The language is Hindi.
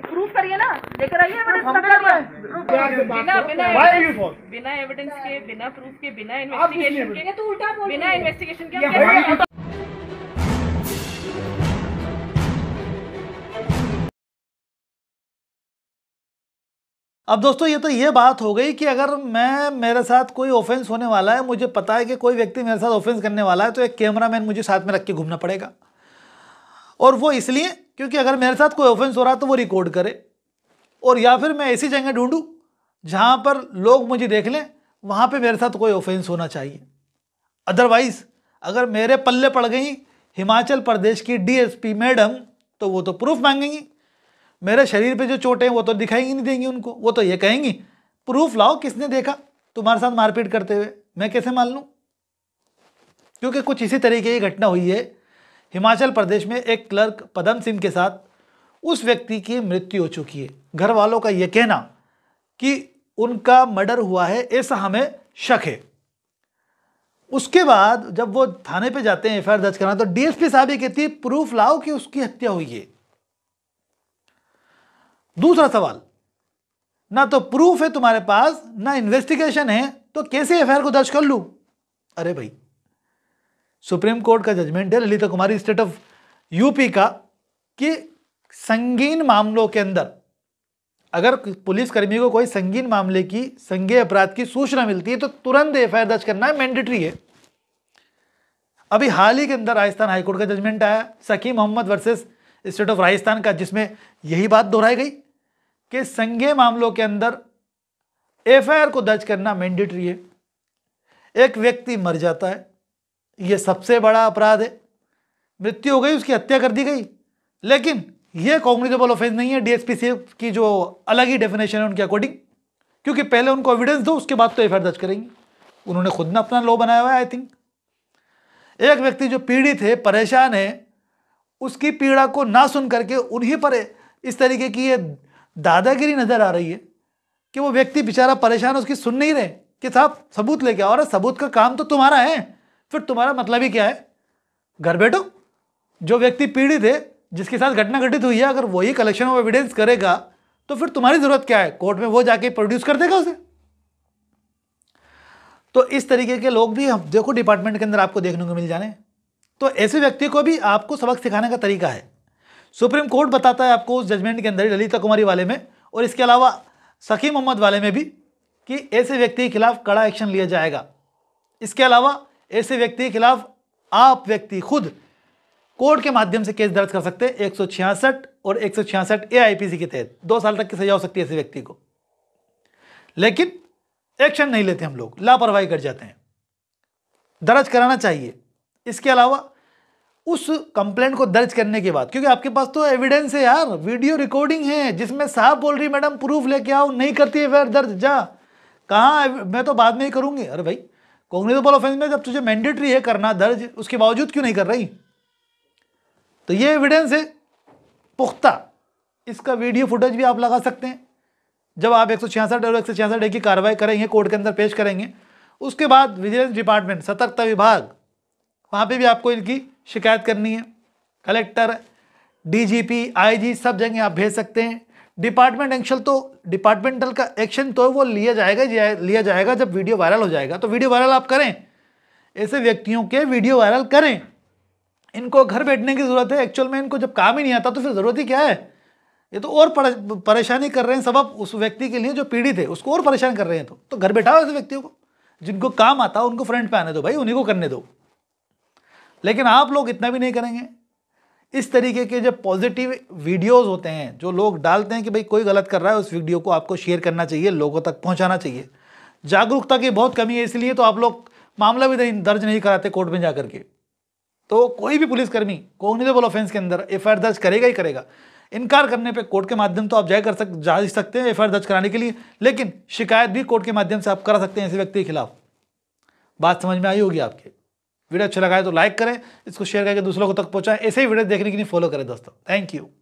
प्रूफ करिए ना लेकर आइए एविडेंस बिना बिना बिना एविडेंस के बिना प्रूफ के बिना इन्वेस्टिगेशन के तो उल्टा बोल बिना इन्वेस्टिगेशन के अब दोस्तों ये तो ये बात हो गई कि अगर मैं मेरे साथ कोई ऑफेंस होने वाला है मुझे पता है कि कोई व्यक्ति मेरे साथ ऑफेंस करने वाला है तो एक कैमरामैन मुझे साथ में रख के घूमना पड़ेगा और वो इसलिए क्योंकि अगर मेरे साथ कोई ऑफेंस हो रहा तो वो रिकॉर्ड करे और या फिर मैं ऐसी जगह ढूंढूँ जहाँ पर लोग मुझे देख लें वहाँ पे मेरे साथ कोई ऑफेंस होना चाहिए अदरवाइज़ अगर मेरे पल्ले पड़ गई हिमाचल प्रदेश की डीएसपी मैडम तो वो तो प्रूफ मांगेंगी मेरे शरीर पे जो चोटें वो तो दिखाएंगी नहीं देंगी उनको वो तो ये कहेंगी प्रूफ लाओ किसने देखा तुम्हारे साथ मारपीट करते हुए मैं कैसे मान लूँ क्योंकि कुछ इसी तरीके की घटना हुई है हिमाचल प्रदेश में एक क्लर्क पदम सिंह के साथ उस व्यक्ति की मृत्यु हो चुकी है घर वालों का यह कहना कि उनका मर्डर हुआ है ऐसा हमें शक है उसके बाद जब वो थाने पे जाते हैं एफआईआर दर्ज कराना तो डीएसपी साहब ये कहती है प्रूफ लाओ कि उसकी हत्या हुई है दूसरा सवाल ना तो प्रूफ है तुम्हारे पास ना इन्वेस्टिगेशन है तो कैसे एफआईआर को दर्ज कर लूं अरे भाई सुप्रीम कोर्ट का जजमेंट है Lalita Kumari state of UP का कि संगीन मामलों के अंदर अगर पुलिसकर्मी को कोई संगीन मामले की संज्ञेय अपराध की सूचना मिलती है तो तुरंत एफ दर्ज करना है मैंडेटरी है अभी हाल ही के अंदर राजस्थान हाईकोर्ट का जजमेंट आया Sakhi Mohammad versus state of Rajasthan का जिसमें यही बात दोहराई गई कि संज्ञेय मामलों के अंदर एफ को दर्ज करना मैंडेटरी है एक व्यक्ति मर जाता है ये सबसे बड़ा अपराध है मृत्यु हो गई उसकी हत्या कर दी गई लेकिन यह कॉग्निटेबल ऑफेंस नहीं है डीएसपीसी की जो अलग ही डेफिनेशन है उनके अकॉर्डिंग क्योंकि पहले उनको एविडेंस दो उसके बाद तो एफ दर्ज करेंगे उन्होंने खुद ने अपना लॉ बनाया हुआ है आई थिंक एक व्यक्ति जो पीड़ित है परेशान है उसकी पीड़ा को ना सुन करके उन्हीं पर इस तरीके की ये दादागिरी नज़र आ रही है कि वो व्यक्ति बेचारा परेशान उसकी सुन नहीं रहे कि साहब सबूत लेके आओ अरे सबूत का काम तो तुम्हारा है फिर तुम्हारा मतलब ही क्या है घर बैठो जो व्यक्ति पीड़ित है जिसके साथ घटना घटित हुई है अगर वही कलेक्शन ऑफ एविडेंस करेगा तो फिर तुम्हारी ज़रूरत क्या है कोर्ट में वो जाके प्रोड्यूस कर देगा उसे तो इस तरीके के लोग भी हम देखो डिपार्टमेंट के अंदर आपको देखने को मिल जाने तो ऐसे व्यक्ति को भी आपको सबक सिखाने का तरीका है सुप्रीम कोर्ट बताता है आपको उस जजमेंट के अंदर ललिता कुमारी वाले में और इसके अलावा सखी मोहम्मद वाले में भी कि ऐसे व्यक्ति के खिलाफ कड़ा एक्शन लिया जाएगा इसके अलावा ऐसे व्यक्ति के खिलाफ आप व्यक्ति खुद कोर्ट के माध्यम से केस दर्ज कर सकते हैं एक और एक एआईपीसी के तहत दो साल तक की सजा हो सकती है ऐसे व्यक्ति को लेकिन एक्शन नहीं लेते हम लोग लापरवाही कर जाते हैं दर्ज कराना चाहिए इसके अलावा उस कंप्लेंट को दर्ज करने के बाद क्योंकि आपके पास तो एविडेंस है यार वीडियो रिकॉर्डिंग है जिसमें साहब बोल रही मैडम प्रूफ लेके आओ नहीं करती है फिर दर्ज जा कहाँ मैं तो बाद में ही करूँगी अरे भाई कॉग्निजेबल ऑफेंस में जब तुझे मैंडेटरी है करना दर्ज उसके बावजूद क्यों नहीं कर रही तो ये एविडेंस है पुख्ता इसका वीडियो फुटेज भी आप लगा सकते हैं जब आप एक सौ छियासठ और एक सौ छियासठ ए की कार्रवाई करेंगे कोर्ट के अंदर पेश करेंगे उसके बाद विजिलेंस डिपार्टमेंट सतर्कता विभाग वहाँ पे भी आपको इनकी शिकायत करनी है कलेक्टर डीजीपी आईजी सब जगह आप भेज सकते हैं डिपार्टमेंट एक्शन तो डिपार्टमेंटल का एक्शन तो वो लिया जाएगा लिया जाएगा जब वीडियो वायरल हो जाएगा तो वीडियो वायरल आप करें ऐसे व्यक्तियों के वीडियो वायरल करें इनको घर बैठने की ज़रूरत है एक्चुअल में इनको जब काम ही नहीं आता तो फिर ज़रूरत ही क्या है ये तो और परेशानी कर रहे हैं सबब उस व्यक्ति के लिए जो पीड़ित है उसको और परेशान कर रहे हैं तो तो घर बैठाओ ऐसे व्यक्तियों को जिनको काम आता उनको फ्रंट पे आने दो भाई उन्हीं को करने दो लेकिन आप लोग इतना भी नहीं करेंगे इस तरीके के जो पॉजिटिव वीडियोस होते हैं जो लोग डालते हैं कि भाई कोई गलत कर रहा है उस वीडियो को आपको शेयर करना चाहिए लोगों तक पहुंचाना चाहिए जागरूकता की बहुत कमी है इसलिए तो आप लोग मामला भी दर्ज नहीं कराते कोर्ट में जा करके तो कोई भी पुलिसकर्मी कोग्निटेबल ऑफेंस के अंदर एफ दर्ज करेगा ही करेगा इनकार करने पर कोर्ट के माध्यम तो आप जाए कर सक जा सकते हैं एफ दर्ज कराने के लिए लेकिन शिकायत भी कोर्ट के माध्यम से आप करा सकते हैं ऐसे व्यक्ति के खिलाफ बात समझ में आई होगी आपके वीडियो अच्छा लगा है तो लाइक करें इसको शेयर करके दूसरों को तक पहुँचाएं ऐसे ही वीडियो देखने के लिए फॉलो करें दोस्तों थैंक यू